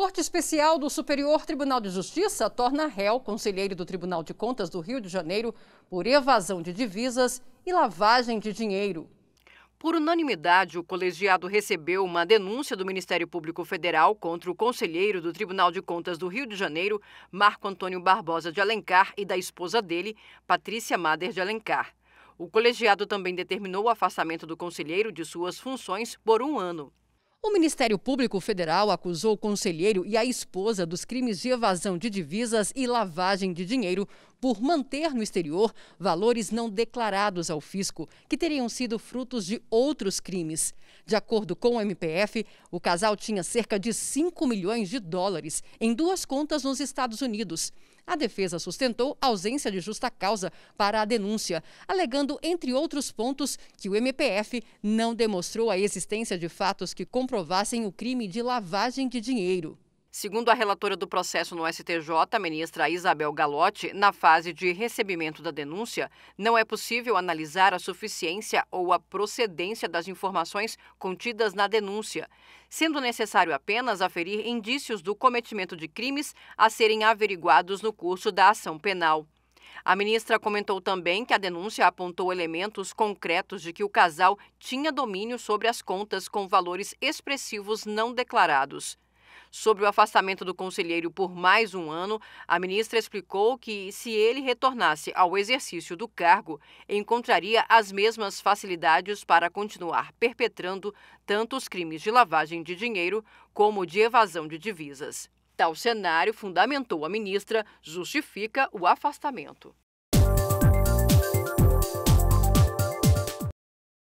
Corte Especial do Superior Tribunal de Justiça torna réu conselheiro do Tribunal de Contas do Rio de Janeiro por evasão de divisas e lavagem de dinheiro. Por unanimidade, o colegiado recebeu uma denúncia do Ministério Público Federal contra o conselheiro do Tribunal de Contas do Rio de Janeiro, Marco Antônio Barbosa de Alencar, e da esposa dele, Patrícia Mader de Alencar. O colegiado também determinou o afastamento do conselheiro de suas funções por um ano. O Ministério Público Federal acusou o conselheiro e a esposa dos crimes de evasão de divisas e lavagem de dinheiro por manter no exterior valores não declarados ao fisco, que teriam sido frutos de outros crimes. De acordo com o MPF, o casal tinha cerca de 5 milhões de dólares em duas contas nos Estados Unidos. A defesa sustentou ausência de justa causa para a denúncia, alegando, entre outros pontos, que o MPF não demonstrou a existência de fatos que comprovam comprovassem o crime de lavagem de dinheiro. Segundo a relatora do processo no STJ, a ministra Isabel Galotti, na fase de recebimento da denúncia, não é possível analisar a suficiência ou a procedência das informações contidas na denúncia, sendo necessário apenas aferir indícios do cometimento de crimes a serem averiguados no curso da ação penal. A ministra comentou também que a denúncia apontou elementos concretos de que o casal tinha domínio sobre as contas com valores expressivos não declarados. Sobre o afastamento do conselheiro por mais um ano, a ministra explicou que, se ele retornasse ao exercício do cargo, encontraria as mesmas facilidades para continuar perpetrando tanto os crimes de lavagem de dinheiro como de evasão de divisas. Tal cenário, fundamentou a ministra, justifica o afastamento.